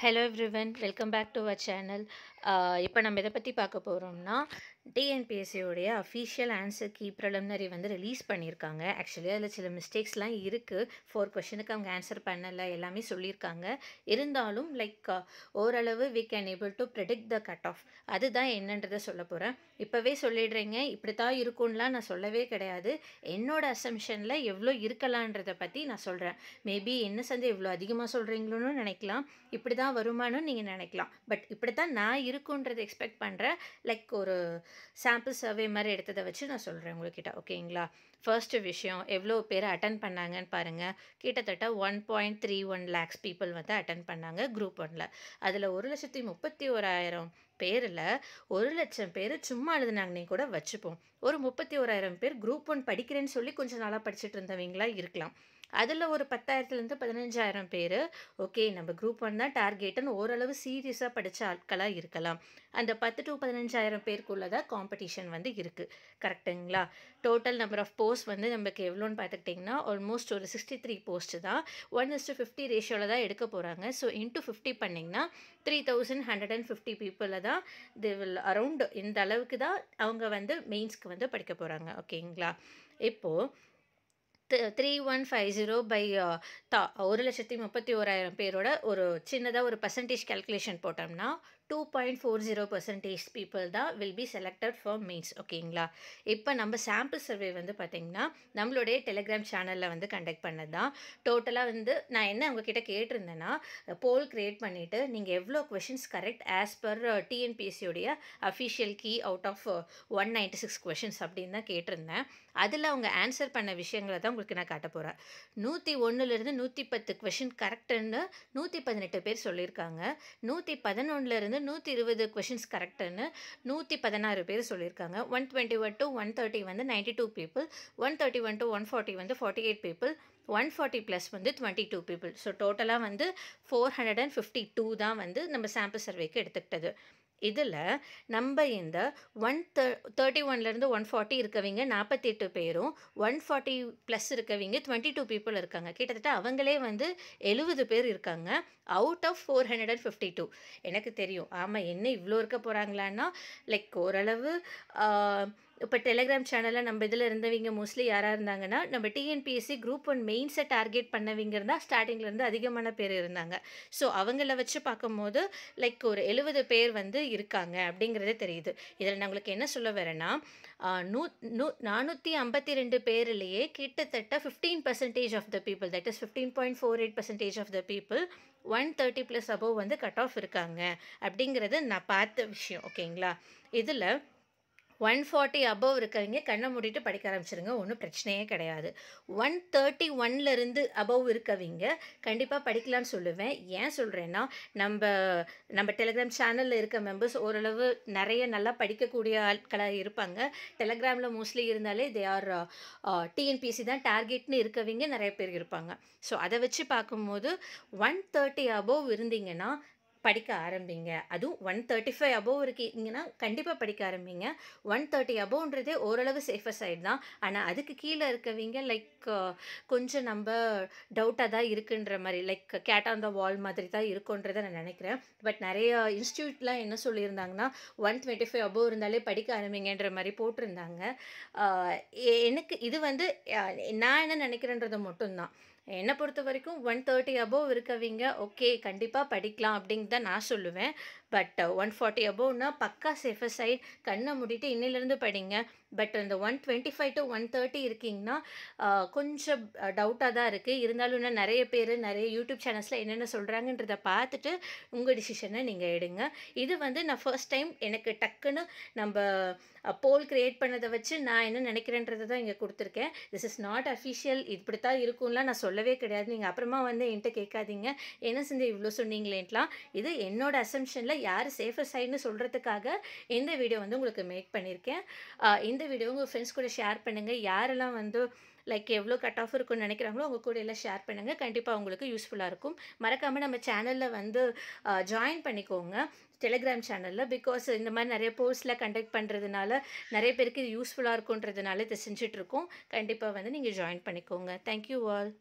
hello everyone welcome back to our channel இப்போ நம்ம இதை பற்றி பார்க்க போகிறோம்னா டிஎன்பிஎஸ்சியோடைய அஃபீஷியல் ஆன்சர் கீ ப்ரிலிமினரி வந்து ரிலீஸ் பண்ணியிருக்காங்க ஆக்சுவலி அதில் சில மிஸ்டேக்ஸ்லாம் இருக்குது ஃபோர் கொஷனுக்கு அவங்க ஆன்சர் பண்ணலை எல்லாமே சொல்லியிருக்காங்க இருந்தாலும் லைக் ஓரளவு we can able to predict the cut off அதுதான் என்னன்றதை சொல்ல போகிறேன் இப்போவே சொல்லிடுறீங்க இப்படி தான் இருக்கும்லாம் நான் சொல்லவே கிடையாது என்னோட அசம்ஷனில் எவ்வளோ இருக்கலான்றதை பற்றி நான் சொல்கிறேன் மேபி என்ன சந்தை இவ்வளோ அதிகமாக சொல்கிறீங்களோன்னு நினைக்கலாம் இப்படி தான் வருமானம் நீங்கள் நினைக்கலாம் பட் இப்படி தான் நான் இருக்குன்றது எக்ஸ்பெக்ட் பண்ணுறேன் லைக் ஒரு சாம்பிள் சர்வே மாதிரி எடுத்ததை வச்சு நான் சொல்கிறேன் உங்கள்கிட்ட ஓகேங்களா ஃபர்ஸ்ட் விஷயம் எவ்வளோ பேர் அட்டன் பண்ணாங்கன்னு பாருங்கள் கிட்டத்தட்ட one point three one lakhs people வந்து அட்டன் பண்ணாங்க குரூப் ஒனில் அதில் ஒரு லட்சத்தி முப்பத்தி ஓராயிரம் பேரில் ஒரு லட்சம் பேர் சும்மா நீங்கள் கூட வச்சுப்போம் ஒரு முப்பத்தி ஓராயிரம் பேர் குரூப் ஒன் படிக்கிறேன்னு சொல்லி கொஞ்சம் நாளாக படிச்சுட்டு இருந்தவங்களா இருக்கலாம் அதில் ஒரு பத்தாயிரத்துலேருந்து பதினஞ்சாயிரம் பேர் ஓகே நம்ம குரூப் ஒன் தான் டார்கெட்டுன்னு ஓரளவு சீரியஸாக படித்த ஆட்களாக இருக்கலாம் அந்த பத்து டு பதினஞ்சாயிரம் பேருக்குள்ளே தான் காம்படிஷன் வந்து இருக்குது கரெக்டுங்களா டோட்டல் நம்பர் ஆஃப் போஸ்ட் வந்து நமக்கு எவ்வளோன்னு பார்த்துக்கிட்டிங்கன்னா ஆல்மோஸ்ட் ஒரு சிக்ஸ்டி த்ரீ போஸ்ட் தான் ஒன் இஸ் டு ஃபிஃப்டி ரேஷியோவில் தான் எடுக்க போகிறாங்க ஸோ இன்ட்டு ஃபிஃப்டி பண்ணிங்கன்னா three thousand hundred and fifty பீப்புளில் தான் தி வில் அரவுண்ட் இந்த அளவுக்கு தான் அவங்க வந்து மெயின்ஸ்க்கு வந்து படிக்க போகிறாங்க ஓகேங்களா இப்போது three one five zero by the ஒரு லட்சத்தி முப்பத்தி ஓராயிரம் பேரோட ஒரு சின்னதாக ஒரு பர்சன்டேஜ் கேல்குலேஷன் போட்டோம்னா two point four zero percentage people தான் will be selected for means ஓகேங்களா இப்போ நம்ம சாம்பிள் சர்வே வந்து பார்த்திங்கன்னா நம்மளுடைய டெலிகிராம் சேனலில் வந்து கண்டக்ட் பண்ணது தான் டோட்டலாக வந்து நான் என்ன உங்ககிட்ட கேட்டிருந்தேன்னா போல் க்ரியேட் பண்ணிவிட்டு நீங்கள் எவ்வளோ கொஷின்ஸ் கரெக்ட் ஆஸ் பர் டிஎன்பிஎஸ்சியோடைய official key out of one ninety six questions அப்படின்னு தான் கேட்டிருந்தேன் அதில் அவங்க ஆன்சர் பண்ண விஷயங்களை தான் உங்களுக்கு நான் காட்ட போகிறேன் நூற்றி ஒன்றுலேருந்து நூற்றி பத்து கொஷின் கரெக்டுன்னு நூற்றி பதினெட்டு பேர் சொல்லியிருக்காங்க நூற்றி பதினொன்றுலேருந்து நூற்றி இருபது கொஷின்ஸ் கரெக்டுன்னு நூற்றி பதினாறு பேர் சொல்லியிருக்காங்க one twenty one to one thirty வந்து ninety two people one thirty one to one forty வந்து forty eight people one forty plus வந்து டுவெண்ட்டி டூ பீப்புள் ஸோ டோட்டலாக வந்து four hundred and fifty two தான் வந்து நம்ம சாம்பிள் சர்வேக்கு எடுத்துக்கிட்டது இதில் நம்ம இந்த ஒன் தேர்ட்டி ஒன்லேருந்து ஒன் ஃபார்ட்டி இருக்கவங்க நாற்பத்தி எட்டு பேரும் ஒன் ஃபார்ட்டி ப்ளஸ் இருக்கவங்க டுவெண்ட்டி டூ பீப்புள் இருக்காங்க கிட்டத்தட்ட அவங்களே வந்து எழுபது பேர் இருக்காங்க out of four hundred and fifty two எனக்கு தெரியும் ஆமாம் என்ன இவ்வளோ இருக்க போகிறாங்களான்னா லைக் ஓரளவு இப்போ டெலிகிராம் சேனலில் நம்ம இதில் இருந்தவங்க மோஸ்ட்லி யாராக இருந்தாங்கன்னா நம்ம டிஎன்பிஎஸ்சி குரூப் ஒன் மெயின்ஸை டார்கெட் பண்ணவங்க இருந்தால் ஸ்டார்டிங்லேருந்து அதிகமான பேர் இருந்தாங்க ஸோ அவங்கள வச்சு பார்க்கும்போது லைக் ஒரு எழுபது பேர் வந்து இருக்காங்க அப்படிங்கிறதே தெரியுது இதில் நான் உங்களுக்கு என்ன சொல்ல வரேன்னா நூ நூ நானூற்றி ஐம்பத்தி ரெண்டு பேர்லேயே கிட்டத்தட்ட fifteen percentage of the people that is fifteen point four eight percentage of the people one thirty plus above வந்து கட் ஆஃப் இருக்காங்க அப்படிங்கிறது நான் பார்த்த விஷயம் ஓகேங்களா இதில் ஒன் ஃபார்ட்டி அபவ் இருக்கிறவங்க கண்ணை மூடிட்டு படிக்க ஆரம்பிச்சிருங்க ஒன்றும் பிரச்சனையே கிடையாது ஒன் தேர்ட்டி ஒன்லேருந்து அபவ் இருக்கவங்க கண்டிப்பாக படிக்கலாம்னு சொல்லுவேன் ஏன் சொல்கிறேன்னா நம்ம நம்ம டெலிகிராம் சேனலில் இருக்க மெம்பர்ஸ் ஓரளவு நிறைய நல்லா படிக்கக்கூடிய ஆட்களாக இருப்பாங்க டெலிகிராமில் மோஸ்ட்லி இருந்தாலே தே ஆர் டிஎன்பிசி தான் டார்கெட்னு இருக்கவங்க நிறைய பேர் இருப்பாங்க ஸோ அதை வச்சு பார்க்கும்போது ஒன் தேர்ட்டி அபவ் இருந்தீங்கன்னா படிக்க ஆரம்பிங்க அதுவும் ஒன் தேர்ட்டி ஃபைவ் அபோவ் இருக்கீங்கன்னா கண்டிப்பாக படிக்க ஆரம்பிங்க ஒன் தேர்ட்டி அபோவ்ன்றதே ஓரளவு சேஃபர் ஆகிடு தான் ஆனால் அதுக்கு கீழே இருக்கவங்க லைக் கொஞ்சம் நம்ம டவுட்டாக தான் இருக்குன்ற மாதிரி like cat on the wall மாதிரி தான் இருக்குன்றதை நான் நினைக்கிறேன் பட் நிறைய இன்ஸ்டியூட்லாம் என்ன சொல்லியிருந்தாங்கன்னா ஒன் டுவெண்ட்டி ஃபைவ் அபோவ் இருந்தாலே படிக்க ஆரம்பிங்கன்ற மாதிரி போட்டிருந்தாங்க எனக்கு இது வந்து நான் என்ன நினைக்கிறேன்றது மட்டும்தான் என்னை பொறுத்த வரைக்கும் ஒன் தேர்ட்டி அபோவ் இருக்கவங்க ஓகே கண்டிப்பாக படிக்கலாம் அப்படிங்கிறத நான் சொல்லுவேன் பட் ஒன் ஃபார்ட்டி அபோவ்னா பக்கா சேஃபர் சைட் கண்ணை முடிட்டு இன்னிலேருந்து படிங்க பட் இந்த one twenty five to one thirty இருக்கீங்கன்னா uh, கொஞ்சம் டவுட்டாக uh, தான் இருக்குது இருந்தாலும் இன்னும் நிறைய பேர் நிறைய யூடியூப் சேனல்ஸில் என்னென்ன சொல்கிறாங்கன்றத பார்த்துட்டு உங்கள் டிசிஷனை நீங்கள் எடுங்க இது வந்து நான் ஃபர்ஸ்ட் டைம் எனக்கு டக்குன்னு நம்ம போல் க்ரியேட் பண்ணதை வச்சு நான் என்ன நினைக்கிறேன்றதை தான் இங்கே கொடுத்துருக்கேன் திஸ் இஸ் நாட் அஃபிஷியல் இப்படி தான் இருக்கும்லாம் நான் சொல்லவே கிடையாது நீங்கள் அப்புறமா வந்து என்கிட்ட கேட்காதீங்க என்ன செஞ்சு இவ்வளோ சொன்னீங்களேன்லாம் இது என்னோட அசம்ஷனில் யார் சேஃபர் சைடுன்னு சொல்கிறதுக்காக இந்த வீடியோ வந்து உங்களுக்கு மேக் பண்ணியிருக்கேன் இந்த வீடியோ உங்கள் ஃப்ரெண்ட்ஸ் கூட ஷேர் பண்ணுங்கள் யாரெல்லாம் வந்து லைக் எவ்வளோ கட் ஆஃப் இருக்கும்னு நினைக்கிறாங்களோ அவங்க கூட எல்லாம் ஷேர் பண்ணுங்கள் கண்டிப்பாக உங்களுக்கு யூஸ்ஃபுல்லாக இருக்கும் மறக்காமல் நம்ம சேனலில் வந்து ஜாயின் பண்ணிக்கோங்க டெலிகிராம் சேனலில் பிகாஸ் இந்த மாதிரி நிறைய போஸ்ட்டில் கண்டக்ட் பண்ணுறதுனால நிறைய பேருக்கு இது யூஸ்ஃபுல்லாக இருக்குன்றதுனால இதை செஞ்சிட்ருக்கோம் கண்டிப்பாக வந்து நீங்கள் ஜாயின் பண்ணிக்கோங்க தேங்க்யூ ஆல்